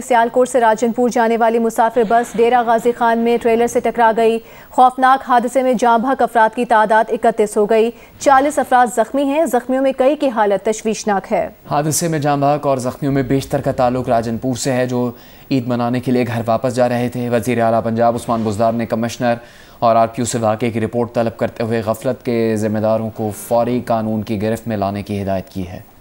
सियालकोट से राजनपुर जाने वाली मुसाफिर बस डेरा गाजी खान में ट्रेलर से टकरा गई खौफनाक हादसे में जाम भक अफराद की तादाद इकतीस हो गई चालीस अफराद जख्मी हैं जख्मियों में कई की हालत तशवीशनाक है हादसे में जाम भाग और जख्मियों में बेशतर का ताल्लुक राजनपुर से है जो ईद मनाने के लिए घर वापस जा रहे थे वजीर अला पंजाब उस्मान बुजदार ने कमिश्नर और आर पी ओ से वाक़े की रिपोर्ट तलब करते हुए गफलत के जिम्मेदारों को फौरी कानून की गिरफ्त में लाने की हिदायत की है